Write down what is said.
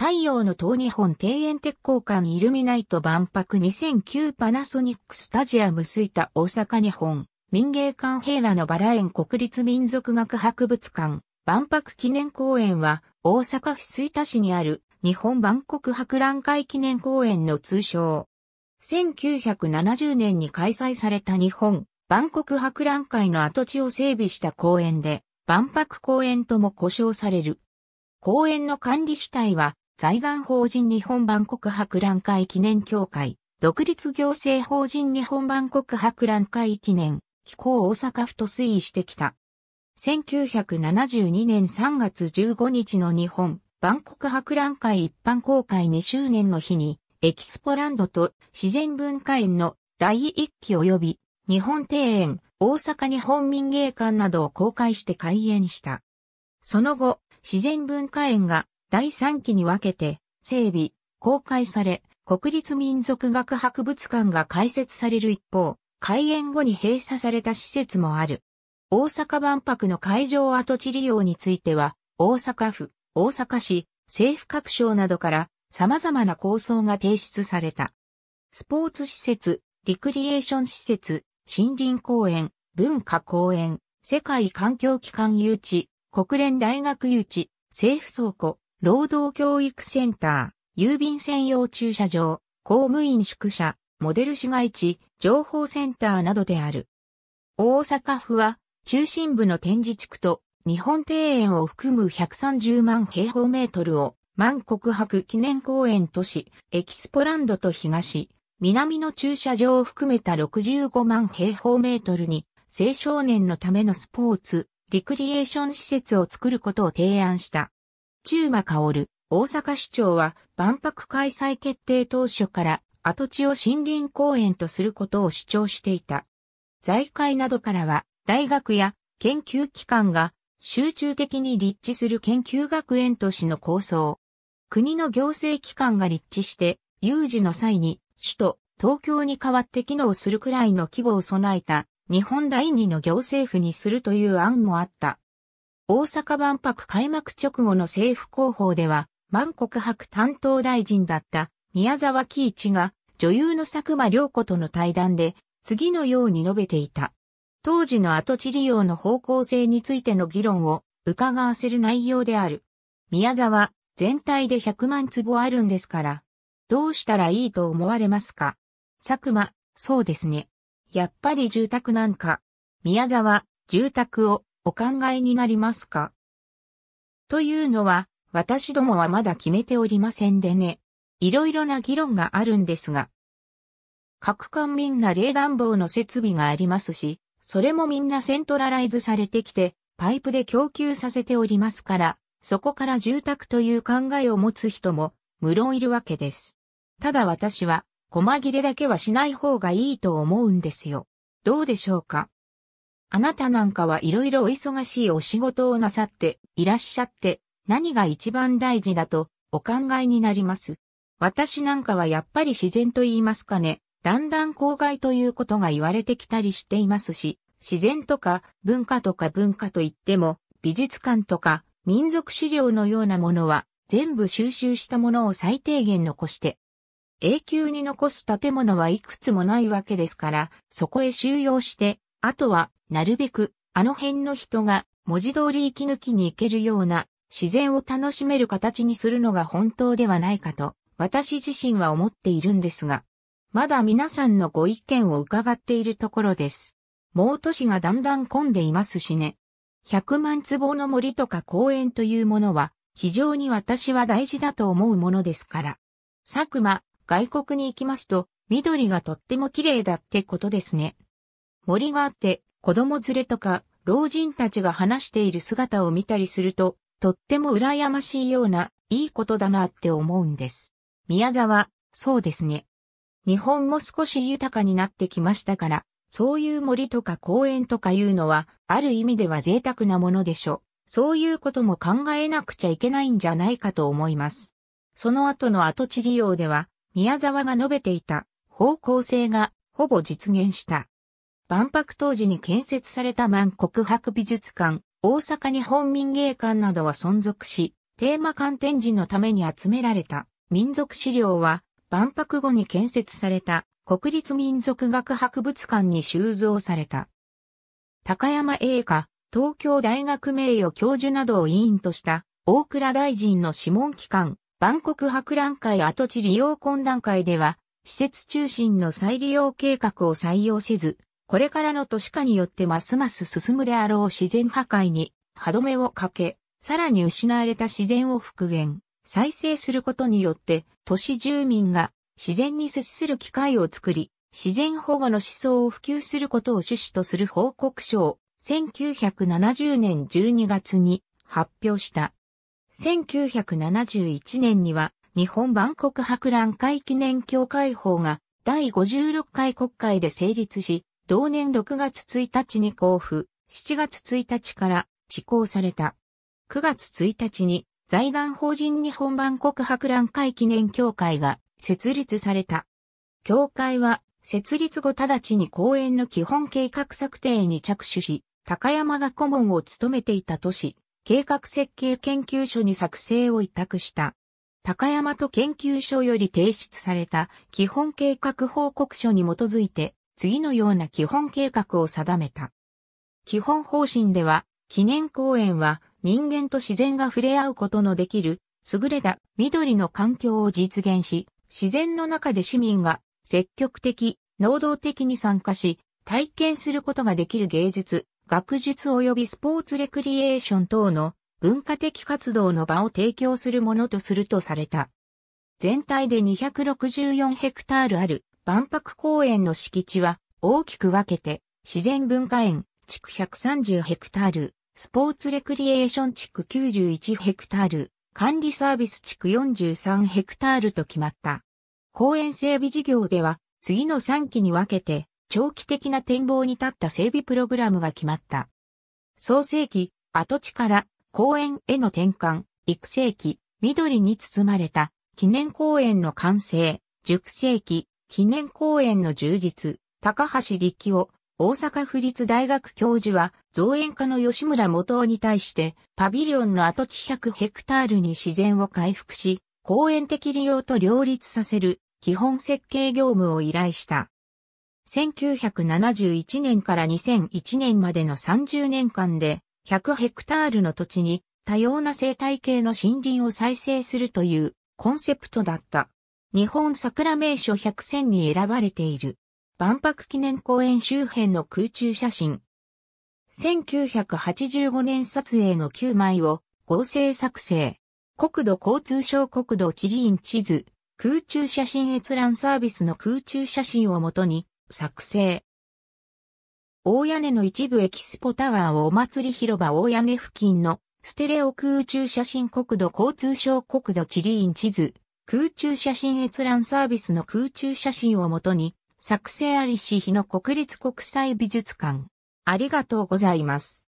太陽の塔日本庭園鉄工館イルミナイト万博2009パナソニックスタジアム吹田大阪日本民芸館平和のバラ園国立民族学博物館万博記念公園は大阪府吹田市にある日本万国博覧会記念公園の通称。1970年に開催された日本万国博覧会の跡地を整備した公園で万博公園とも呼称される。公園の管理主体は財団法人日本万国博覧会記念協会、独立行政法人日本万国博覧会記念、機構大阪府と推移してきた。1972年3月15日の日本万国博覧会一般公開2周年の日に、エキスポランドと自然文化園の第1期及び日本庭園、大阪日本民芸館などを公開して開園した。その後、自然文化園が第3期に分けて整備、公開され、国立民族学博物館が開設される一方、開園後に閉鎖された施設もある。大阪万博の会場跡地利用については、大阪府、大阪市、政府各省などから様々な構想が提出された。スポーツ施設、リクリエーション施設、森林公園、文化公園、世界環境機関誘致、国連大学誘致、政府倉庫、労働教育センター、郵便専用駐車場、公務員宿舎、モデル市街地、情報センターなどである。大阪府は、中心部の展示地区と日本庭園を含む130万平方メートルを万国博記念公園都市エキスポランドと東、南の駐車場を含めた65万平方メートルに青少年のためのスポーツ、リクリエーション施設を作ることを提案した。中馬薫、大阪市長は万博開催決定当初から跡地を森林公園とすることを主張していた。財界などからは大学や研究機関が集中的に立地する研究学園都市の構想。国の行政機関が立地して有事の際に首都東京に代わって機能するくらいの規模を備えた日本第二の行政府にするという案もあった。大阪万博開幕直後の政府広報では、万国博担当大臣だった宮沢喜一が女優の佐久間良子との対談で次のように述べていた。当時の跡地利用の方向性についての議論を伺わせる内容である。宮沢、全体で100万坪あるんですから、どうしたらいいと思われますか佐久間、そうですね。やっぱり住宅なんか。宮沢、住宅をお考えになりますかというのは、私どもはまだ決めておりませんでね。いろいろな議論があるんですが。各官みんな冷暖房の設備がありますし、それもみんなセントラライズされてきて、パイプで供給させておりますから、そこから住宅という考えを持つ人も、無論いるわけです。ただ私は、細切れだけはしない方がいいと思うんですよ。どうでしょうかあなたなんかはいろいろお忙しいお仕事をなさっていらっしゃって何が一番大事だとお考えになります。私なんかはやっぱり自然と言いますかね。だんだん公害ということが言われてきたりしていますし、自然とか文化とか文化といっても美術館とか民族資料のようなものは全部収集したものを最低限残して永久に残す建物はいくつもないわけですから、そこへ収容してあとは、なるべく、あの辺の人が、文字通り息抜きに行けるような、自然を楽しめる形にするのが本当ではないかと、私自身は思っているんですが、まだ皆さんのご意見を伺っているところです。もう都市がだんだん混んでいますしね。100万坪の森とか公園というものは、非常に私は大事だと思うものですから。佐久間、外国に行きますと、緑がとっても綺麗だってことですね。森があって、子供連れとか、老人たちが話している姿を見たりすると、とっても羨ましいような、いいことだなって思うんです。宮沢、そうですね。日本も少し豊かになってきましたから、そういう森とか公園とかいうのは、ある意味では贅沢なものでしょう。そういうことも考えなくちゃいけないんじゃないかと思います。その後の跡地利用では、宮沢が述べていた方向性がほぼ実現した。万博当時に建設された万国博美術館、大阪日本民芸館などは存続し、テーマ館展示のために集められた民族資料は、万博後に建設された国立民族学博物館に収蔵された。高山栄華、東京大学名誉教授などを委員とした大倉大臣の諮問機関、万国博覧会跡地利用懇談会では、施設中心の再利用計画を採用せず、これからの都市化によってますます進むであろう自然破壊に歯止めをかけ、さらに失われた自然を復元、再生することによって都市住民が自然に接する機会を作り、自然保護の思想を普及することを趣旨とする報告書を1970年12月に発表した。1971年には日本万国博覧会記念協会法が第56回国会で成立し、同年6月1日に交付、7月1日から施行された。9月1日に財団法人日本万国博覧会記念協会が設立された。協会は設立後直ちに公園の基本計画策定に着手し、高山が顧問を務めていた都市、計画設計研究所に作成を委託した。高山と研究所より提出された基本計画報告書に基づいて次のような基本計画を定めた。基本方針では、記念公園は人間と自然が触れ合うことのできる優れた緑の環境を実現し、自然の中で市民が積極的、能動的に参加し、体験することができる芸術、学術及びスポーツレクリエーション等の文化的活動の場を提供するものとするとされた。全体で264ヘクタールある万博公園の敷地は大きく分けて自然文化園、築130ヘクタール、スポーツレクリエーション地区91ヘクタール、管理サービス地区43ヘクタールと決まった。公園整備事業では、次の3期に分けて、長期的な展望に立った整備プログラムが決まった。創世期、跡地から公園への転換、育成期、緑に包まれた記念公園の完成、熟成期、記念公園の充実、高橋力夫、大阪府立大学教授は、造園家の吉村元夫に対して、パビリオンの跡地100ヘクタールに自然を回復し、公園的利用と両立させる、基本設計業務を依頼した。1971年から2001年までの30年間で、100ヘクタールの土地に、多様な生態系の森林を再生するという、コンセプトだった。日本桜名所100選に選ばれている。万博記念公園周辺の空中写真。1985年撮影の9枚を合成作成。国土交通省国土地理院地図、空中写真閲覧サービスの空中写真をもとに作成。大屋根の一部エキスポタワーをお祭り広場大屋根付近のステレオ空中写真国土交通省国土地理院地図、空中写真閲覧サービスの空中写真をもとに、作成ありし日の国立国際美術館。ありがとうございます。